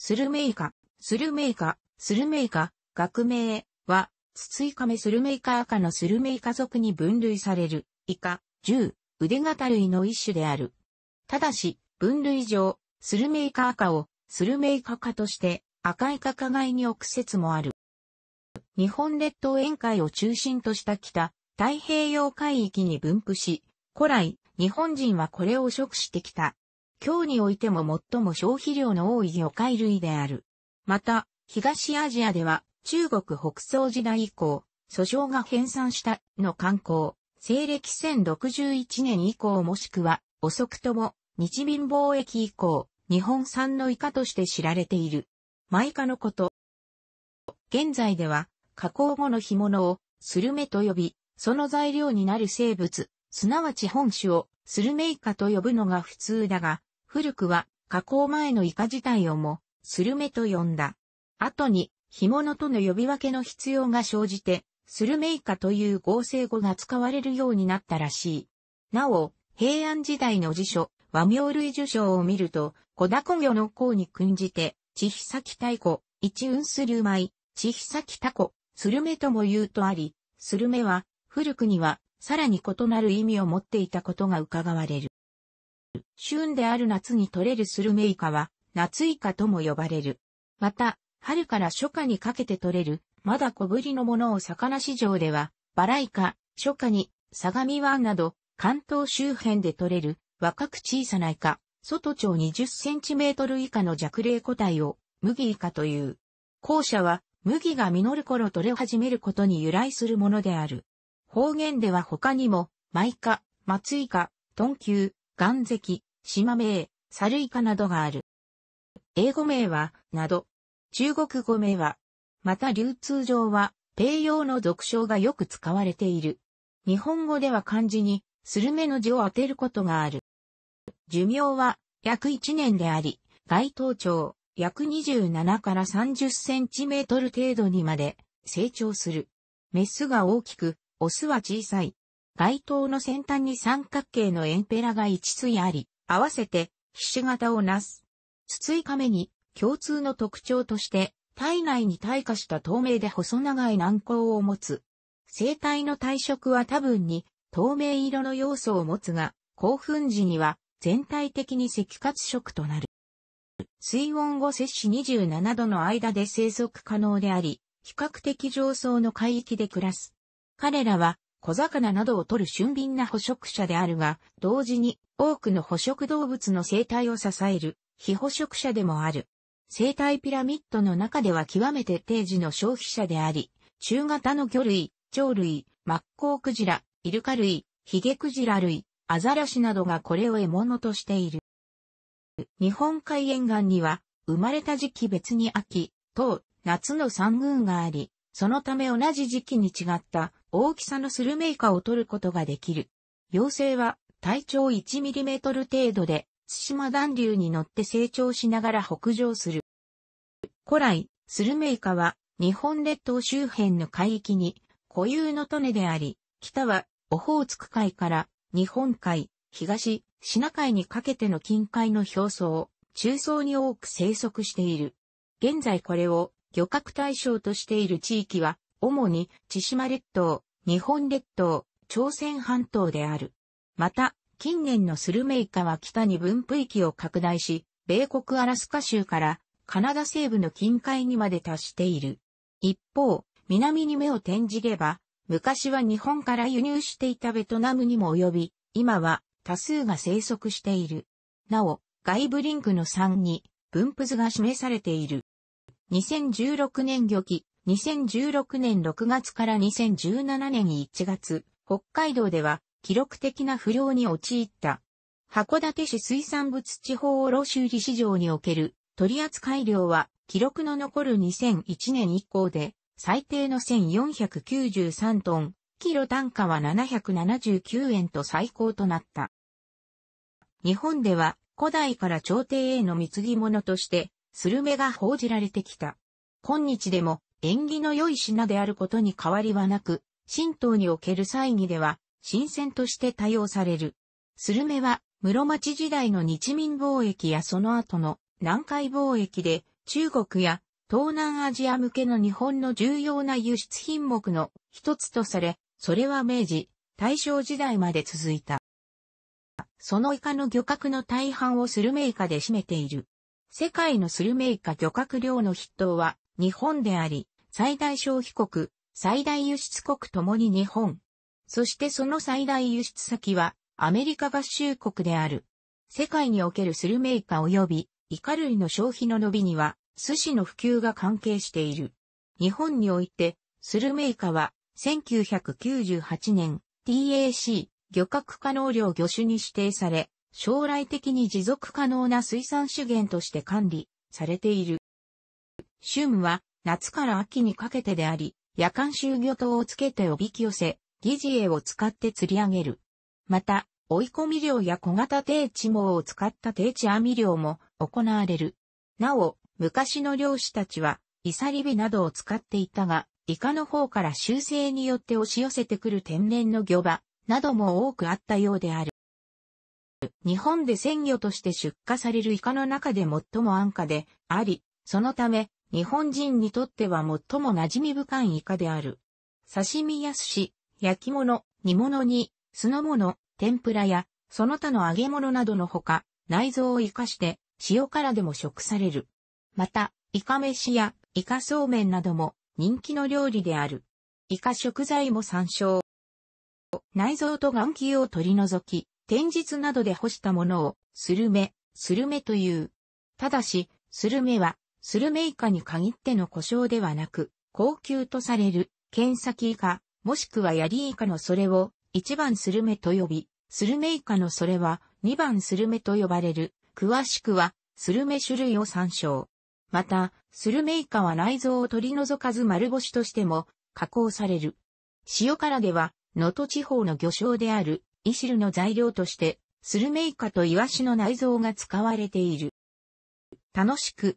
スルメイカ、スルメイカ、スルメイカ、学名は、ツツイカメスルメイカ赤のスルメイカ属に分類される、イカ、銃、腕型類の一種である。ただし、分類上、スルメイカ赤を、スルメイカ科として、赤いカ科外に置く説もある。日本列島沿海を中心とした北、太平洋海域に分布し、古来、日本人はこれを食してきた。今日においても最も消費量の多い魚介類である。また、東アジアでは中国北宋時代以降、訴訟が編纂したの観光、西暦1061年以降もしくは遅くとも日民貿易以降、日本産のイカとして知られている。マイカのこと。現在では加工後の干物をスルメと呼び、その材料になる生物、すなわち本種をスルメイカと呼ぶのが普通だが、古くは加工前のイカ自体をも、スルメと呼んだ。後に、干物との呼び分けの必要が生じて、スルメイカという合成語が使われるようになったらしい。なお、平安時代の辞書、和名類受賞を見ると、小田古魚の項に訓じて、千久き太鼓、一雲する舞、千久きタコ、スルメとも言うとあり、スルメは、古くには、さらに異なる意味を持っていたことが伺われる。旬である夏に採れるスルメイカは、夏イカとも呼ばれる。また、春から初夏にかけて採れる、まだ小ぶりのものを魚市場では、バライカ、初夏に、相模湾など、関東周辺で採れる、若く小さなイカ、外長20センチメートル以下の弱冷個体を、麦イカという。後者は、麦が実る頃採れ始めることに由来するものである。方言では他にも、マイカ、松イカ、トンキュー、岩石、島名、サルイカなどがある。英語名は、など。中国語名は、また流通上は、ペイの俗称がよく使われている。日本語では漢字に、スルメの字を当てることがある。寿命は、約1年であり、該当長、約27から30センチメートル程度にまで成長する。メスが大きく、オスは小さい。街灯の先端に三角形のエンペラが一対あり、合わせて、ひし形をなす。つつい亀に、共通の特徴として、体内に退化した透明で細長い軟膏を持つ。生体の体色は多分に、透明色の要素を持つが、興奮時には、全体的に赤褐色となる。水温後摂氏27度の間で生息可能であり、比較的上層の海域で暮らす。彼らは小魚などを取る俊敏な捕食者であるが、同時に多くの捕食動物の生態を支える非捕食者でもある。生態ピラミッドの中では極めて定時の消費者であり、中型の魚類、鳥類、マッコウクジラ、イルカ類、ヒゲクジラ類、アザラシなどがこれを獲物としている。日本海沿岸には、生まれた時期別に秋、冬、夏の三群があり、そのため同じ時期に違った大きさのスルメイカを取ることができる。幼生は体長1トル程度で、津島暖流に乗って成長しながら北上する。古来、スルメイカは日本列島周辺の海域に固有の種であり、北はオホーツク海から日本海、東、シナ海にかけての近海の表層、中層に多く生息している。現在これを漁獲対象としている地域は主に千島列島、日本列島、朝鮮半島である。また、近年のスルメイカは北に分布域を拡大し、米国アラスカ州からカナダ西部の近海にまで達している。一方、南に目を転じれば、昔は日本から輸入していたベトナムにも及び、今は多数が生息している。なお、外部リンクの3に分布図が示されている。2016年魚期、2016年6月から2017年1月、北海道では記録的な不良に陥った。函館市水産物地方卸売市場における取扱量は記録の残る2001年以降で最低の1493トン、キロ単価は779円と最高となった。日本では古代から朝廷への貢ぎ物としてスルメが報じられてきた。今日でも縁起の良い品であることに変わりはなく、神道における祭儀では、新鮮として多用される。スルメは、室町時代の日民貿易やその後の南海貿易で、中国や東南アジア向けの日本の重要な輸出品目の一つとされ、それは明治、大正時代まで続いた。そのイカの漁獲の大半をスルメイカで占めている。世界のスルメイカ漁獲量の筆頭は日本であり、最大消費国、最大輸出国ともに日本。そしてその最大輸出先はアメリカ合衆国である。世界におけるスルメイカ及びイカ類の消費の伸びには寿司の普及が関係している。日本においてスルメイカは1998年 TAC 漁獲可能量魚種に指定され、将来的に持続可能な水産資源として管理されている。春は夏から秋にかけてであり、夜間集魚灯をつけておびき寄せ、疑似餌を使って釣り上げる。また、追い込み漁や小型定地網を使った定地網漁も行われる。なお、昔の漁師たちは、イサリビなどを使っていたが、イカの方から修正によって押し寄せてくる天然の魚場なども多くあったようである。日本で鮮魚として出荷されるイカの中で最も安価であり、そのため日本人にとっては最も馴染み深いイカである。刺身や寿司、焼き物、煮物に、酢の物、天ぷらや、その他の揚げ物などのほか、内臓を活かして塩辛でも食される。また、イカ飯やイカそうめんなども人気の料理である。イカ食材も参照。内臓と眼球を取り除き、天日などで干したものをスルメ、スルメという。ただし、スルメはスルメイカに限っての故障ではなく、高級とされる、剣先イカ、もしくはヤリイカのそれを、1番スルメと呼び、スルメイカのそれは、2番スルメと呼ばれる、詳しくは、スルメ種類を参照。また、スルメイカは内臓を取り除かず丸干しとしても加工される。塩辛では、能登地方の魚醤である、イシルの材料として、スルメイカとイワシの内臓が使われている。楽しく、